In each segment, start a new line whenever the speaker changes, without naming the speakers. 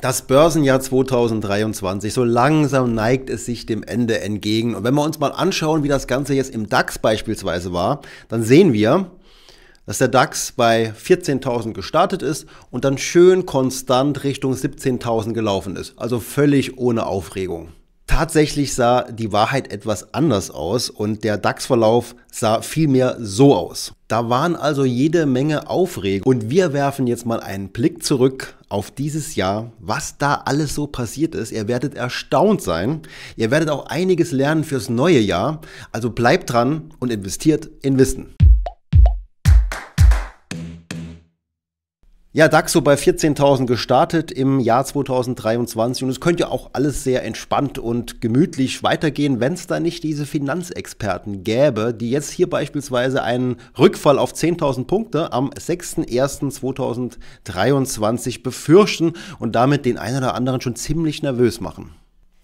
Das Börsenjahr 2023, so langsam neigt es sich dem Ende entgegen. Und wenn wir uns mal anschauen, wie das Ganze jetzt im DAX beispielsweise war, dann sehen wir, dass der DAX bei 14.000 gestartet ist und dann schön konstant Richtung 17.000 gelaufen ist. Also völlig ohne Aufregung. Tatsächlich sah die Wahrheit etwas anders aus und der DAX-Verlauf sah vielmehr so aus. Da waren also jede Menge Aufregung und wir werfen jetzt mal einen Blick zurück auf dieses Jahr, was da alles so passiert ist. Ihr werdet erstaunt sein, ihr werdet auch einiges lernen fürs neue Jahr. Also bleibt dran und investiert in Wissen. Ja, DAX so bei 14.000 gestartet im Jahr 2023 und es könnte ja auch alles sehr entspannt und gemütlich weitergehen, wenn es da nicht diese Finanzexperten gäbe, die jetzt hier beispielsweise einen Rückfall auf 10.000 Punkte am 6.1.2023 befürchten und damit den einen oder anderen schon ziemlich nervös machen.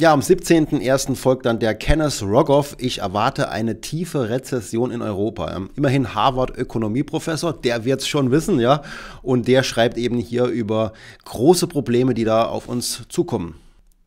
Ja, am 17.01. folgt dann der Kenneth Rogoff. Ich erwarte eine tiefe Rezession in Europa. Ähm, immerhin Harvard-Ökonomieprofessor, der wird's schon wissen, ja. Und der schreibt eben hier über große Probleme, die da auf uns zukommen.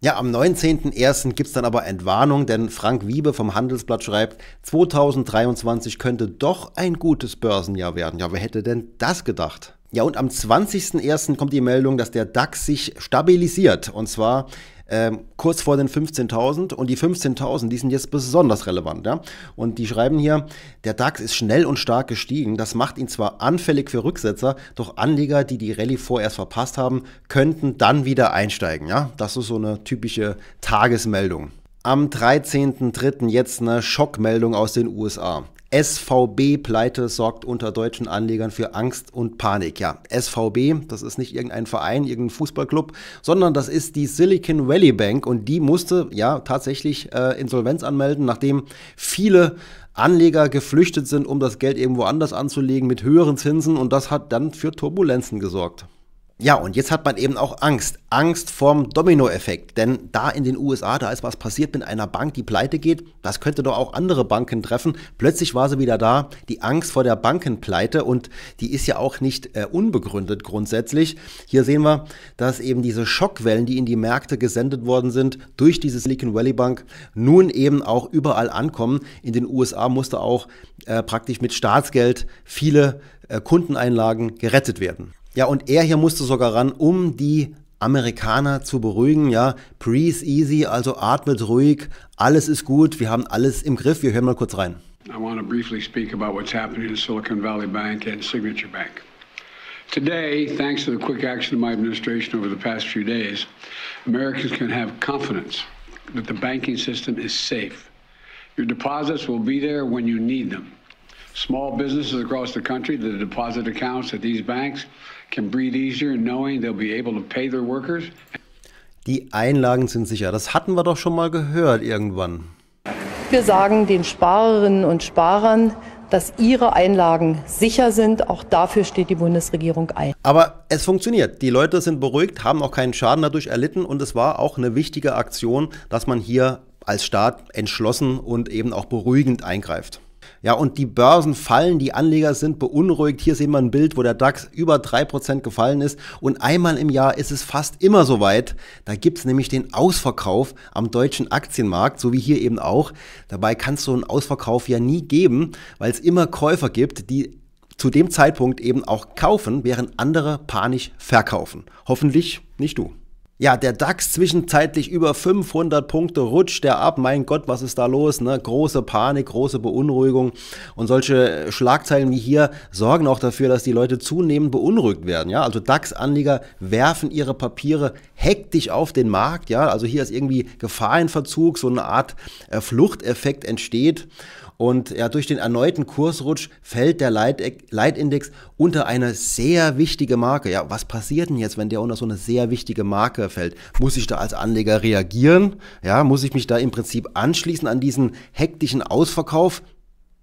Ja, am 19.01. gibt es dann aber Entwarnung, denn Frank Wiebe vom Handelsblatt schreibt, 2023 könnte doch ein gutes Börsenjahr werden. Ja, wer hätte denn das gedacht? Ja, und am 20.01. kommt die Meldung, dass der DAX sich stabilisiert. Und zwar ähm, kurz vor den 15.000 und die 15.000, die sind jetzt besonders relevant. Ja? Und die schreiben hier, der DAX ist schnell und stark gestiegen. Das macht ihn zwar anfällig für Rücksetzer, doch Anleger, die die Rallye vorerst verpasst haben, könnten dann wieder einsteigen. Ja? Das ist so eine typische Tagesmeldung. Am 13.03. jetzt eine Schockmeldung aus den USA. SVB-Pleite sorgt unter deutschen Anlegern für Angst und Panik. Ja, SVB, das ist nicht irgendein Verein, irgendein Fußballclub, sondern das ist die Silicon Valley Bank und die musste ja tatsächlich äh, Insolvenz anmelden, nachdem viele Anleger geflüchtet sind, um das Geld irgendwo anders anzulegen mit höheren Zinsen und das hat dann für Turbulenzen gesorgt. Ja, und jetzt hat man eben auch Angst. Angst vorm Dominoeffekt. Denn da in den USA, da ist was passiert mit einer Bank, die pleite geht. Das könnte doch auch andere Banken treffen. Plötzlich war sie wieder da. Die Angst vor der Bankenpleite. Und die ist ja auch nicht äh, unbegründet grundsätzlich. Hier sehen wir, dass eben diese Schockwellen, die in die Märkte gesendet worden sind, durch diese Silicon Valley Bank, nun eben auch überall ankommen. In den USA musste auch äh, praktisch mit Staatsgeld viele äh, Kundeneinlagen gerettet werden. Ja, und er hier musste sogar ran, um die Amerikaner zu beruhigen. Ja, breathe easy, also atmet ruhig, alles ist gut, wir haben alles im Griff. Wir hören mal kurz rein. I want to briefly speak about what's happening in Silicon Valley Bank and Signature Bank. Today, thanks to the quick action of my administration over the past few days, Americans can have confidence that the banking system is safe. Your deposits will be there when you need them. Small businesses across the country, the deposit accounts at these banks can breathe easier knowing they'll be able to pay their workers. Die Einlagen sind sicher. Das hatten wir doch schon mal gehört irgendwann. Wir sagen den Sparerinnen und Sparern, dass ihre Einlagen sicher sind. Auch dafür steht die Bundesregierung ein. Aber es funktioniert. Die Leute sind beruhigt, haben auch keinen Schaden dadurch erlitten. Und es war auch eine wichtige Aktion, dass man hier als Staat entschlossen und eben auch beruhigend eingreift. Ja, und die Börsen fallen, die Anleger sind beunruhigt. Hier sehen wir ein Bild, wo der DAX über 3% gefallen ist. Und einmal im Jahr ist es fast immer so weit. Da gibt es nämlich den Ausverkauf am deutschen Aktienmarkt, so wie hier eben auch. Dabei kann es so einen Ausverkauf ja nie geben, weil es immer Käufer gibt, die zu dem Zeitpunkt eben auch kaufen, während andere panisch verkaufen. Hoffentlich nicht du. Ja, der DAX zwischenzeitlich über 500 Punkte rutscht der ab. Mein Gott, was ist da los? Ne? Große Panik, große Beunruhigung. Und solche Schlagzeilen wie hier sorgen auch dafür, dass die Leute zunehmend beunruhigt werden. Ja? Also DAX-Anleger werfen ihre Papiere hektisch auf den Markt. Ja? Also hier ist irgendwie Gefahr in Verzug, so eine Art äh, Fluchteffekt entsteht. Und ja, durch den erneuten Kursrutsch fällt der Leitindex unter eine sehr wichtige Marke. Ja, was passiert denn jetzt, wenn der unter so eine sehr wichtige Marke fällt? Muss ich da als Anleger reagieren? Ja, muss ich mich da im Prinzip anschließen an diesen hektischen Ausverkauf?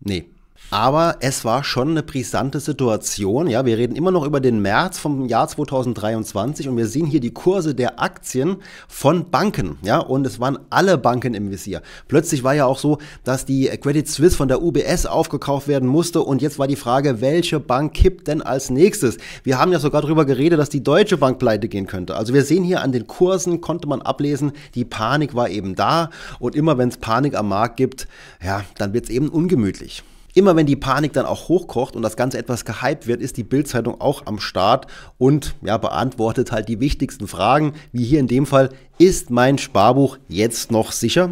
Nee, aber es war schon eine brisante Situation. Ja, wir reden immer noch über den März vom Jahr 2023 und wir sehen hier die Kurse der Aktien von Banken. Ja, und es waren alle Banken im Visier. Plötzlich war ja auch so, dass die Credit Suisse von der UBS aufgekauft werden musste und jetzt war die Frage, welche Bank kippt denn als nächstes? Wir haben ja sogar darüber geredet, dass die Deutsche Bank pleite gehen könnte. Also wir sehen hier an den Kursen konnte man ablesen, die Panik war eben da und immer wenn es Panik am Markt gibt, ja, dann wird es eben ungemütlich. Immer wenn die Panik dann auch hochkocht und das Ganze etwas gehypt wird, ist die Bildzeitung auch am Start und ja, beantwortet halt die wichtigsten Fragen, wie hier in dem Fall, ist mein Sparbuch jetzt noch sicher?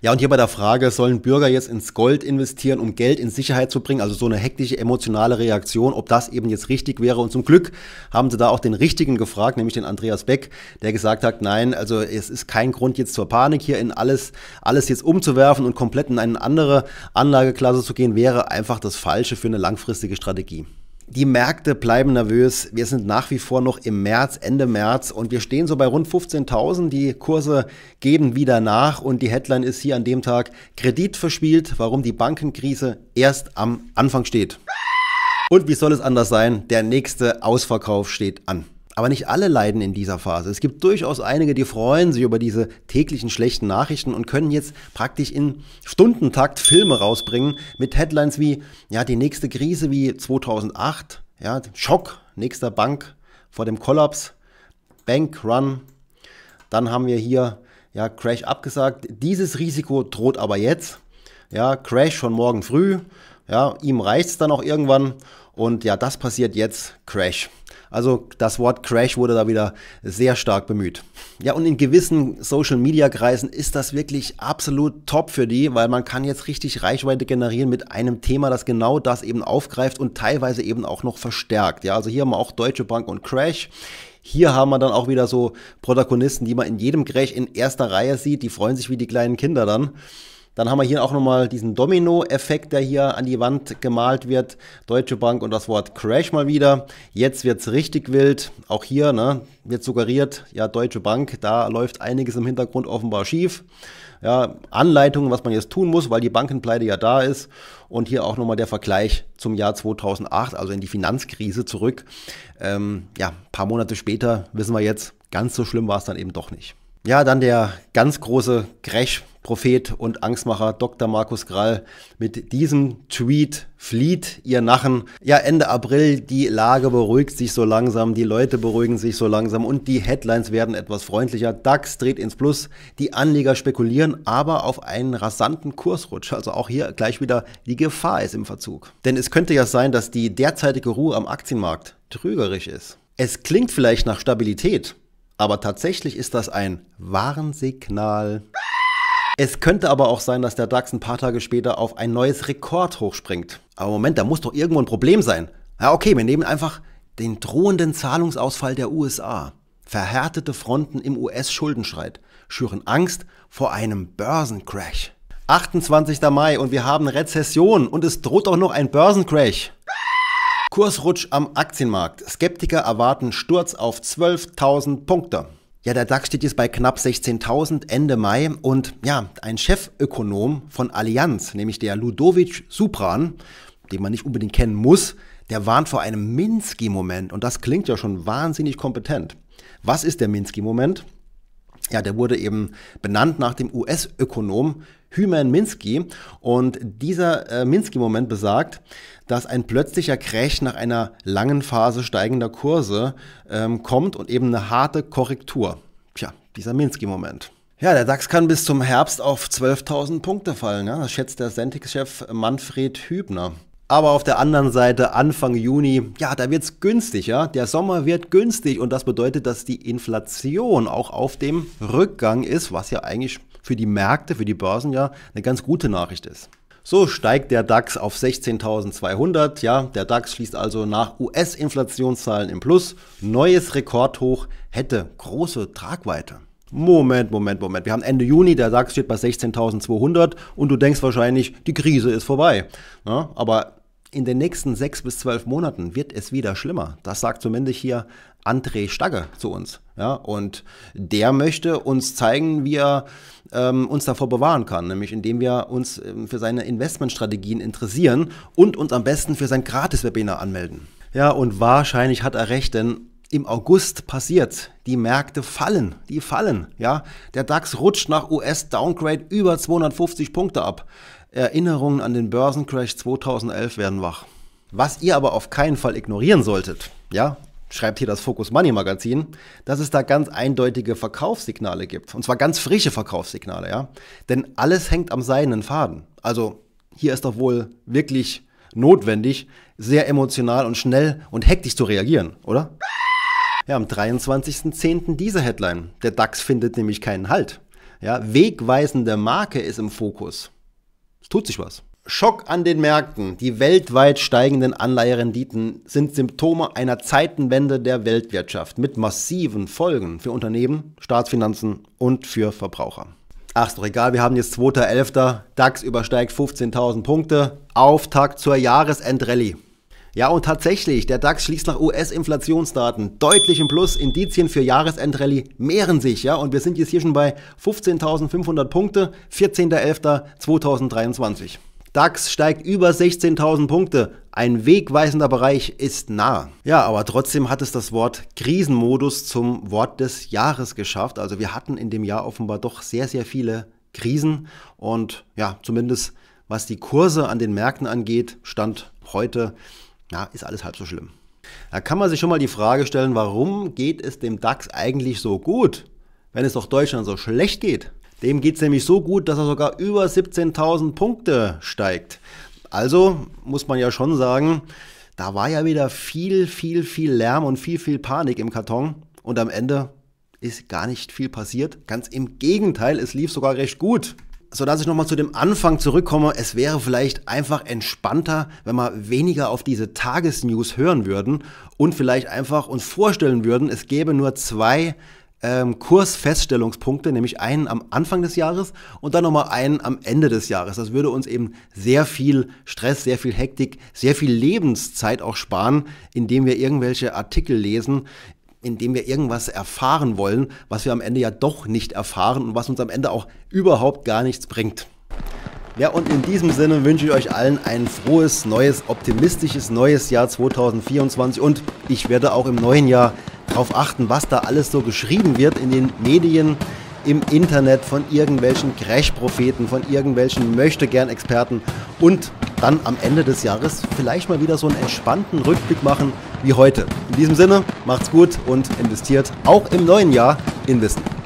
Ja, und hier bei der Frage, sollen Bürger jetzt ins Gold investieren, um Geld in Sicherheit zu bringen? Also so eine hektische emotionale Reaktion, ob das eben jetzt richtig wäre. Und zum Glück haben sie da auch den Richtigen gefragt, nämlich den Andreas Beck, der gesagt hat, nein, also es ist kein Grund jetzt zur Panik hier in alles, alles jetzt umzuwerfen und komplett in eine andere Anlageklasse zu gehen, wäre einfach das Falsche für eine langfristige Strategie. Die Märkte bleiben nervös. Wir sind nach wie vor noch im März, Ende März und wir stehen so bei rund 15.000. Die Kurse geben wieder nach und die Headline ist hier an dem Tag Kredit verspielt, warum die Bankenkrise erst am Anfang steht. Und wie soll es anders sein? Der nächste Ausverkauf steht an. Aber nicht alle leiden in dieser Phase. Es gibt durchaus einige, die freuen sich über diese täglichen schlechten Nachrichten und können jetzt praktisch in Stundentakt Filme rausbringen mit Headlines wie, ja, die nächste Krise wie 2008, ja, Schock, nächster Bank vor dem Kollaps, Bank Run. Dann haben wir hier, ja, Crash abgesagt. Dieses Risiko droht aber jetzt. Ja, Crash von morgen früh. Ja, ihm reicht es dann auch irgendwann. Und ja, das passiert jetzt. Crash. Also das Wort Crash wurde da wieder sehr stark bemüht. Ja, und in gewissen Social-Media-Kreisen ist das wirklich absolut top für die, weil man kann jetzt richtig Reichweite generieren mit einem Thema, das genau das eben aufgreift und teilweise eben auch noch verstärkt. Ja, also hier haben wir auch Deutsche Bank und Crash. Hier haben wir dann auch wieder so Protagonisten, die man in jedem Crash in erster Reihe sieht. Die freuen sich wie die kleinen Kinder dann. Dann haben wir hier auch nochmal diesen Domino-Effekt, der hier an die Wand gemalt wird. Deutsche Bank und das Wort Crash mal wieder. Jetzt wird es richtig wild. Auch hier ne, wird suggeriert, ja, Deutsche Bank, da läuft einiges im Hintergrund offenbar schief. Ja, Anleitungen, was man jetzt tun muss, weil die Bankenpleite ja da ist. Und hier auch nochmal der Vergleich zum Jahr 2008, also in die Finanzkrise zurück. Ähm, ja, ein paar Monate später wissen wir jetzt, ganz so schlimm war es dann eben doch nicht. Ja, dann der ganz große Crash Prophet und Angstmacher Dr. Markus Grall. Mit diesem Tweet flieht ihr Nachen. Ja, Ende April, die Lage beruhigt sich so langsam, die Leute beruhigen sich so langsam und die Headlines werden etwas freundlicher. DAX dreht ins Plus, die Anleger spekulieren, aber auf einen rasanten Kursrutsch. Also auch hier gleich wieder die Gefahr ist im Verzug. Denn es könnte ja sein, dass die derzeitige Ruhe am Aktienmarkt trügerisch ist. Es klingt vielleicht nach Stabilität, aber tatsächlich ist das ein Warnsignal. Es könnte aber auch sein, dass der DAX ein paar Tage später auf ein neues Rekord hochspringt. Aber Moment, da muss doch irgendwo ein Problem sein. Ja, okay, wir nehmen einfach den drohenden Zahlungsausfall der USA. Verhärtete Fronten im us schuldenschreit schüren Angst vor einem Börsencrash. 28. Mai und wir haben Rezession und es droht auch noch ein Börsencrash. Kursrutsch am Aktienmarkt. Skeptiker erwarten Sturz auf 12.000 Punkte. Ja, der DAX steht jetzt bei knapp 16.000 Ende Mai und ja, ein Chefökonom von Allianz, nämlich der Ludovic Supran, den man nicht unbedingt kennen muss, der warnt vor einem Minsky-Moment und das klingt ja schon wahnsinnig kompetent. Was ist der Minsky-Moment? Ja, der wurde eben benannt nach dem US-Ökonom Hyman Minsky. Und dieser äh, Minsky-Moment besagt, dass ein plötzlicher Crash nach einer langen Phase steigender Kurse ähm, kommt und eben eine harte Korrektur. Tja, dieser Minsky-Moment. Ja, der DAX kann bis zum Herbst auf 12.000 Punkte fallen. Ja? Das schätzt der Sentix-Chef Manfred Hübner. Aber auf der anderen Seite Anfang Juni, ja, da wird es günstig, ja. Der Sommer wird günstig und das bedeutet, dass die Inflation auch auf dem Rückgang ist, was ja eigentlich für die Märkte, für die Börsen ja eine ganz gute Nachricht ist. So steigt der DAX auf 16.200, ja, der DAX schließt also nach US-Inflationszahlen im Plus. Neues Rekordhoch hätte große Tragweite. Moment, Moment, Moment. Wir haben Ende Juni, der DAX steht bei 16.200 und du denkst wahrscheinlich, die Krise ist vorbei. Ja, ne? aber in den nächsten sechs bis zwölf Monaten wird es wieder schlimmer. Das sagt zumindest hier André Stagge zu uns. Ja, und der möchte uns zeigen, wie er ähm, uns davor bewahren kann, nämlich indem wir uns ähm, für seine Investmentstrategien interessieren und uns am besten für sein Gratis-Webinar anmelden. Ja, und wahrscheinlich hat er recht, denn im August passiert. Die Märkte fallen, die fallen, ja. Der DAX rutscht nach US-Downgrade über 250 Punkte ab. Erinnerungen an den Börsencrash 2011 werden wach. Was ihr aber auf keinen Fall ignorieren solltet, ja, schreibt hier das Focus Money Magazin, dass es da ganz eindeutige Verkaufssignale gibt. Und zwar ganz frische Verkaufssignale, ja. Denn alles hängt am seidenen Faden. Also hier ist doch wohl wirklich notwendig, sehr emotional und schnell und hektisch zu reagieren, oder? Ja, am 23.10. diese Headline. Der DAX findet nämlich keinen Halt. Ja, wegweisende Marke ist im Fokus. Es tut sich was. Schock an den Märkten. Die weltweit steigenden Anleiherenditen sind Symptome einer Zeitenwende der Weltwirtschaft mit massiven Folgen für Unternehmen, Staatsfinanzen und für Verbraucher. Ach, ist doch egal, wir haben jetzt 2.11. DAX übersteigt 15.000 Punkte. Auftakt zur Jahresendrallye. Ja, und tatsächlich, der DAX schließt nach US-Inflationsdaten deutlich im Plus. Indizien für Jahresendrallye mehren sich, ja, und wir sind jetzt hier schon bei 15.500 Punkte, 14.11.2023. DAX steigt über 16.000 Punkte. Ein wegweisender Bereich ist nah. Ja, aber trotzdem hat es das Wort Krisenmodus zum Wort des Jahres geschafft. Also wir hatten in dem Jahr offenbar doch sehr, sehr viele Krisen und ja, zumindest was die Kurse an den Märkten angeht, stand heute na, ist alles halb so schlimm. Da kann man sich schon mal die Frage stellen, warum geht es dem DAX eigentlich so gut, wenn es doch Deutschland so schlecht geht? Dem geht es nämlich so gut, dass er sogar über 17.000 Punkte steigt. Also muss man ja schon sagen, da war ja wieder viel, viel, viel Lärm und viel, viel Panik im Karton. Und am Ende ist gar nicht viel passiert. Ganz im Gegenteil, es lief sogar recht gut sodass ich nochmal zu dem Anfang zurückkomme, es wäre vielleicht einfach entspannter, wenn wir weniger auf diese Tagesnews hören würden und vielleicht einfach uns vorstellen würden, es gäbe nur zwei ähm, Kursfeststellungspunkte, nämlich einen am Anfang des Jahres und dann nochmal einen am Ende des Jahres. Das würde uns eben sehr viel Stress, sehr viel Hektik, sehr viel Lebenszeit auch sparen, indem wir irgendwelche Artikel lesen, indem wir irgendwas erfahren wollen, was wir am Ende ja doch nicht erfahren und was uns am Ende auch überhaupt gar nichts bringt. Ja, und in diesem Sinne wünsche ich euch allen ein frohes, neues, optimistisches neues Jahr 2024 und ich werde auch im neuen Jahr darauf achten, was da alles so geschrieben wird in den Medien, im Internet von irgendwelchen Crash-Propheten, von irgendwelchen Möchtegern-Experten und dann am Ende des Jahres vielleicht mal wieder so einen entspannten Rückblick machen wie heute. In diesem Sinne, macht's gut und investiert auch im neuen Jahr in Wissen.